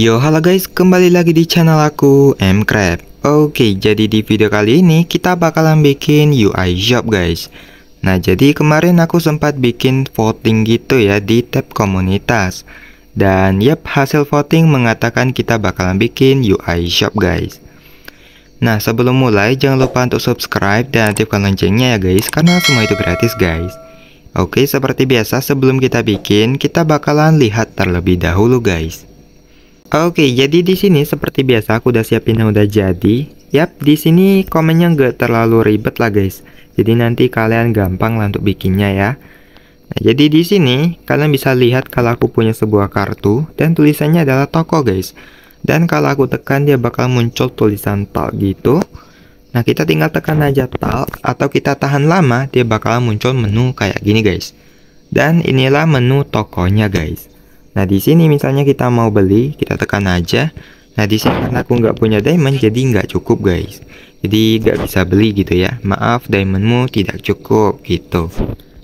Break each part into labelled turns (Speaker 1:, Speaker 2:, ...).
Speaker 1: Yo halo guys, kembali lagi di channel aku Mcrab. Oke, jadi di video kali ini kita bakalan bikin UI shop guys. Nah, jadi kemarin aku sempat bikin voting gitu ya di tab komunitas. Dan yap, hasil voting mengatakan kita bakalan bikin UI shop guys. Nah, sebelum mulai jangan lupa untuk subscribe dan aktifkan loncengnya ya guys karena semua itu gratis guys. Oke, seperti biasa sebelum kita bikin, kita bakalan lihat terlebih dahulu guys. Oke, jadi di sini seperti biasa aku udah siapin yang udah jadi. Yap, di sini komennya nggak terlalu ribet lah guys. Jadi nanti kalian gampang lah untuk bikinnya ya. Nah, jadi di sini kalian bisa lihat kalau aku punya sebuah kartu dan tulisannya adalah toko guys. Dan kalau aku tekan dia bakal muncul tulisan tal gitu. Nah, kita tinggal tekan aja tal atau kita tahan lama dia bakal muncul menu kayak gini guys. Dan inilah menu tokonya guys. Nah di sini misalnya kita mau beli, kita tekan aja. Nah di sini karena aku nggak punya diamond jadi nggak cukup guys. Jadi nggak bisa beli gitu ya. Maaf diamondmu tidak cukup gitu.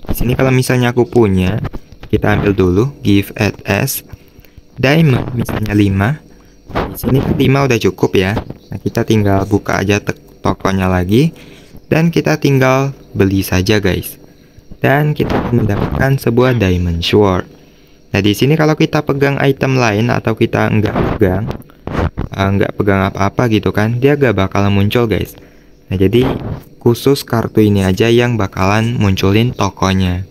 Speaker 1: Di sini kalau misalnya aku punya, kita ambil dulu give at s diamond misalnya 5. Di sini kan 5 udah cukup ya. Nah kita tinggal buka aja tokonya lagi dan kita tinggal beli saja guys. Dan kita mendapatkan sebuah diamond sword. Nah, di sini kalau kita pegang item lain atau kita nggak pegang, uh, nggak pegang apa-apa gitu kan, dia nggak bakal muncul guys. Nah, jadi khusus kartu ini aja yang bakalan munculin tokonya.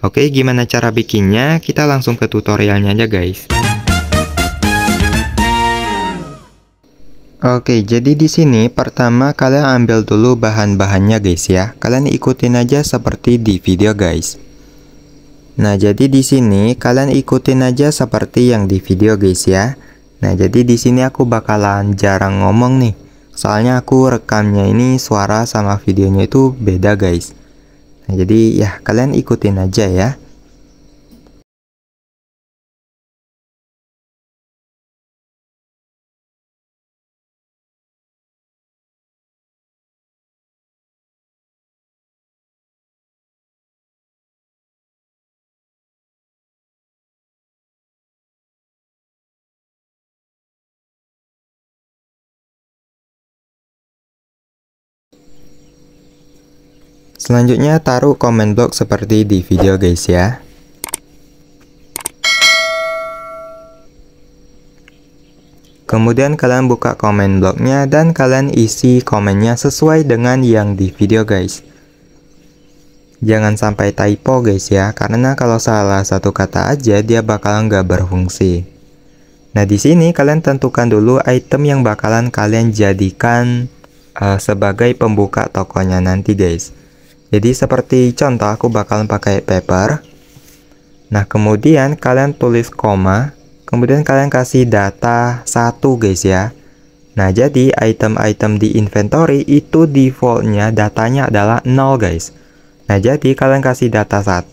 Speaker 1: Oke, gimana cara bikinnya? Kita langsung ke tutorialnya aja guys. Oke, jadi di sini pertama kalian ambil dulu bahan-bahannya guys ya. Kalian ikutin aja seperti di video guys. Nah, jadi di sini kalian ikutin aja seperti yang di video guys ya. Nah, jadi di sini aku bakalan jarang ngomong nih. Soalnya aku rekamnya ini suara sama videonya itu beda guys. Nah, jadi ya kalian ikutin aja ya. Selanjutnya taruh comment block seperti di video guys ya. Kemudian kalian buka comment blocknya dan kalian isi komennya sesuai dengan yang di video guys. Jangan sampai typo guys ya, karena kalau salah satu kata aja dia bakalan nggak berfungsi. Nah di sini kalian tentukan dulu item yang bakalan kalian jadikan uh, sebagai pembuka tokonya nanti guys. Jadi seperti contoh aku bakalan pakai paper. Nah, kemudian kalian tulis koma, kemudian kalian kasih data satu guys ya. Nah, jadi item-item di inventory itu defaultnya datanya adalah 0 guys. Nah, jadi kalian kasih data 1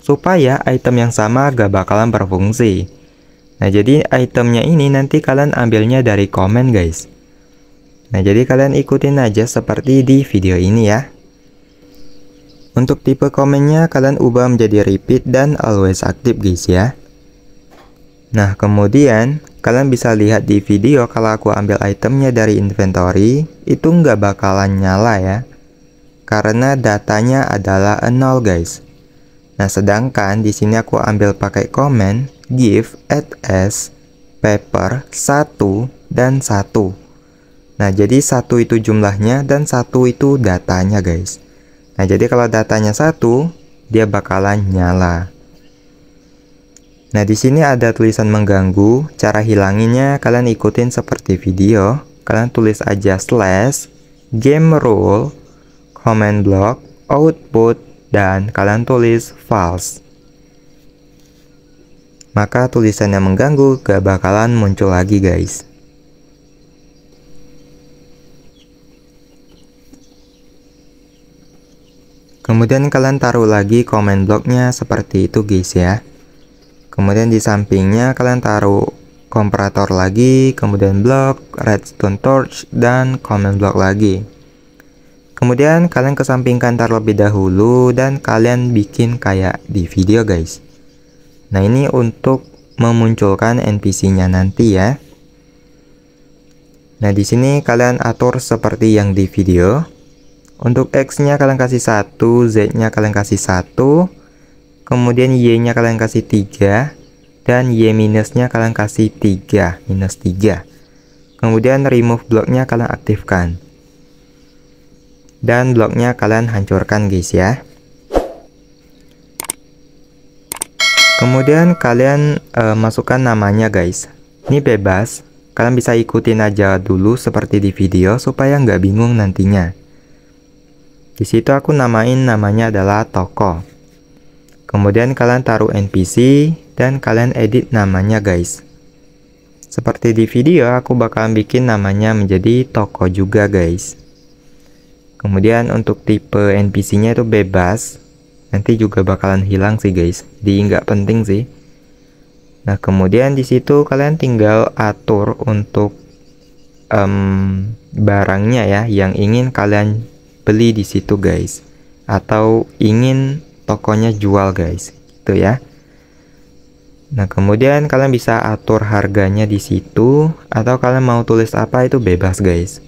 Speaker 1: supaya item yang sama gak bakalan berfungsi. Nah, jadi itemnya ini nanti kalian ambilnya dari komen guys. Nah, jadi kalian ikutin aja seperti di video ini ya. Untuk tipe komennya kalian ubah menjadi repeat dan always active guys ya. Nah kemudian kalian bisa lihat di video kalau aku ambil itemnya dari inventory itu nggak bakalan nyala ya. Karena datanya adalah nol guys. Nah sedangkan di sini aku ambil pakai komen, give at s paper 1 dan 1. Nah jadi satu itu jumlahnya dan satu itu datanya guys. Nah, jadi kalau datanya satu, dia bakalan nyala. Nah, di sini ada tulisan mengganggu. Cara hilanginnya kalian ikutin seperti video. Kalian tulis aja slash game rule comment block output dan kalian tulis false. Maka tulisannya mengganggu gak bakalan muncul lagi guys. Kemudian kalian taruh lagi comment blocknya seperti itu guys ya. Kemudian di sampingnya kalian taruh komparator lagi, kemudian block, redstone torch, dan comment block lagi. Kemudian kalian kesampingkan terlebih dahulu dan kalian bikin kayak di video guys. Nah ini untuk memunculkan NPC-nya nanti ya. Nah di sini kalian atur seperti yang di video. Untuk X-nya kalian kasih 1, Z-nya kalian kasih 1, kemudian Y-nya kalian kasih 3, dan Y minusnya kalian kasih 3, minus 3. Kemudian remove bloknya kalian aktifkan. Dan bloknya kalian hancurkan guys ya. Kemudian kalian uh, masukkan namanya guys. Ini bebas, kalian bisa ikutin aja dulu seperti di video supaya nggak bingung nantinya. Di situ aku namain namanya adalah toko. Kemudian kalian taruh NPC dan kalian edit namanya guys. Seperti di video aku bakalan bikin namanya menjadi toko juga guys. Kemudian untuk tipe NPC-nya itu bebas. Nanti juga bakalan hilang sih guys. Jadi nggak penting sih. Nah kemudian di situ kalian tinggal atur untuk um, barangnya ya yang ingin kalian beli di situ guys atau ingin tokonya jual guys gitu ya Nah kemudian kalian bisa atur harganya di situ atau kalian mau tulis apa itu bebas guys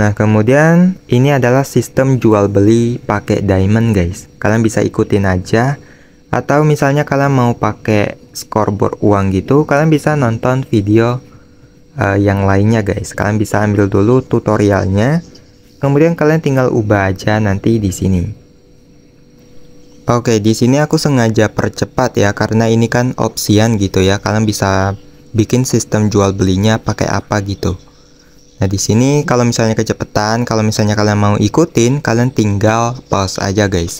Speaker 1: Nah kemudian ini adalah sistem jual beli pakai diamond guys. Kalian bisa ikutin aja. Atau misalnya kalian mau pakai scoreboard uang gitu, kalian bisa nonton video uh, yang lainnya guys. Kalian bisa ambil dulu tutorialnya. Kemudian kalian tinggal ubah aja nanti di sini. Oke, di sini aku sengaja percepat ya karena ini kan opsian gitu ya. Kalian bisa bikin sistem jual belinya pakai apa gitu. Nah, di sini kalau misalnya kecepatan, kalau misalnya kalian mau ikutin, kalian tinggal pause aja, guys.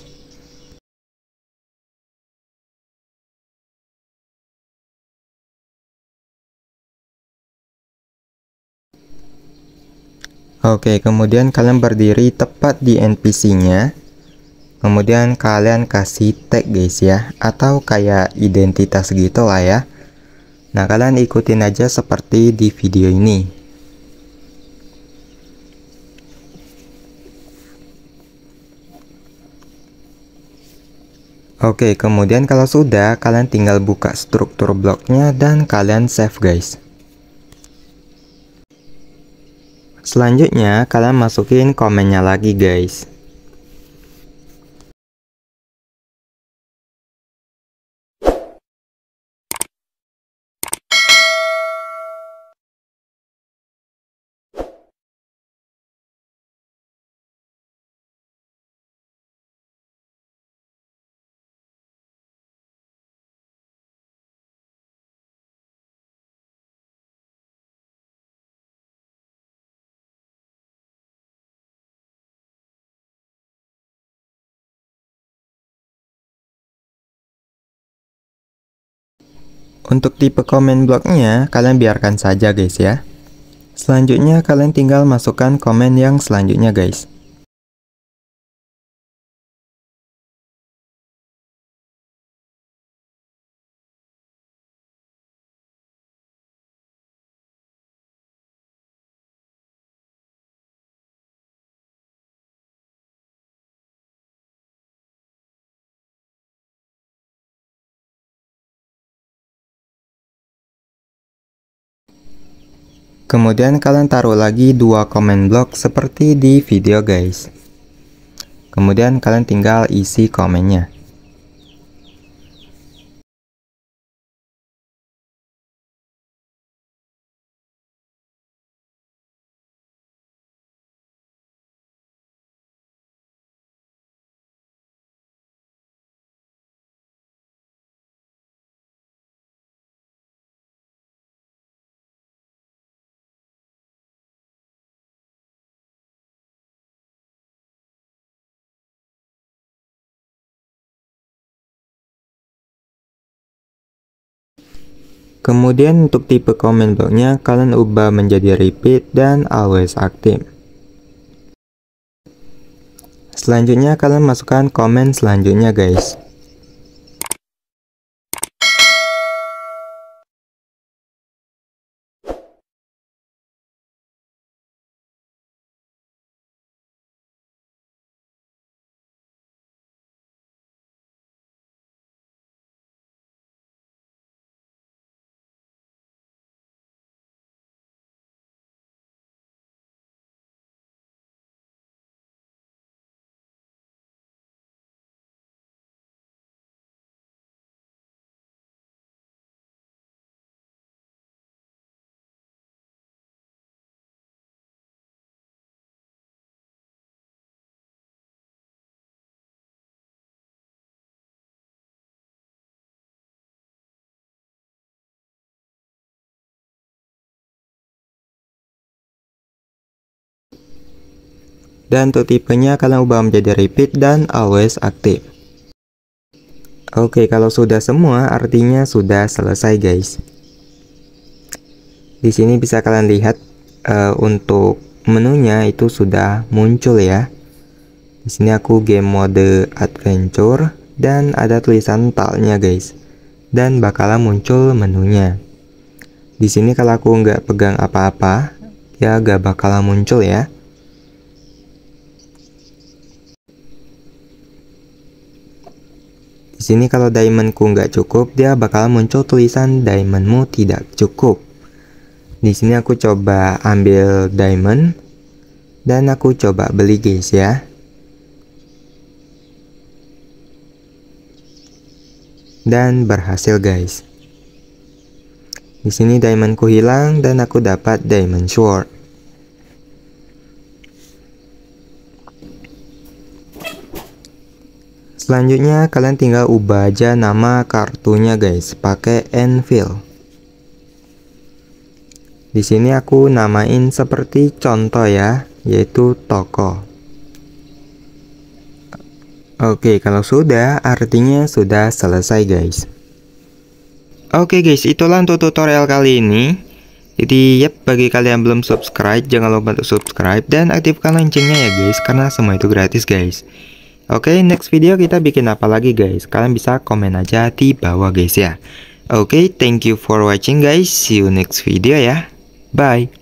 Speaker 1: Oke, kemudian kalian berdiri tepat di NPC-nya. Kemudian kalian kasih tag, guys ya, atau kayak identitas gitu lah ya. Nah, kalian ikutin aja seperti di video ini. Oke, kemudian kalau sudah, kalian tinggal buka struktur bloknya dan kalian save guys. Selanjutnya, kalian masukin komennya lagi guys. Untuk tipe komen blognya kalian biarkan saja guys ya. Selanjutnya, kalian tinggal masukkan komen yang selanjutnya guys. Kemudian kalian taruh lagi dua comment block seperti di video guys. Kemudian kalian tinggal isi komennya. Kemudian untuk tipe comment blocknya kalian ubah menjadi repeat dan always active. Selanjutnya kalian masukkan komen selanjutnya guys. dan untuk tipenya kalian ubah menjadi repeat dan always aktif. Oke, kalau sudah semua artinya sudah selesai guys. Di sini bisa kalian lihat uh, untuk menunya itu sudah muncul ya. Di sini aku game mode adventure dan ada tulisan talnya guys. Dan bakalan muncul menunya. Di sini kalau aku nggak pegang apa-apa, ya nggak bakalan muncul ya. Di sini kalau diamondku nggak cukup, dia bakal muncul tulisan diamondmu tidak cukup. Di sini aku coba ambil diamond dan aku coba beli guys ya. Dan berhasil guys. Di sini diamondku hilang dan aku dapat diamond sword. Selanjutnya kalian tinggal ubah aja nama kartunya guys, pakai Enfield. Di sini aku namain seperti contoh ya, yaitu toko. Oke, kalau sudah artinya sudah selesai guys. Oke guys, itulah untuk tutorial kali ini. Jadi yep, bagi kalian yang belum subscribe, jangan lupa untuk subscribe dan aktifkan loncengnya ya guys, karena semua itu gratis guys. Oke, okay, next video kita bikin apa lagi guys? Kalian bisa komen aja di bawah guys ya. Oke, okay, thank you for watching guys. See you next video ya. Bye.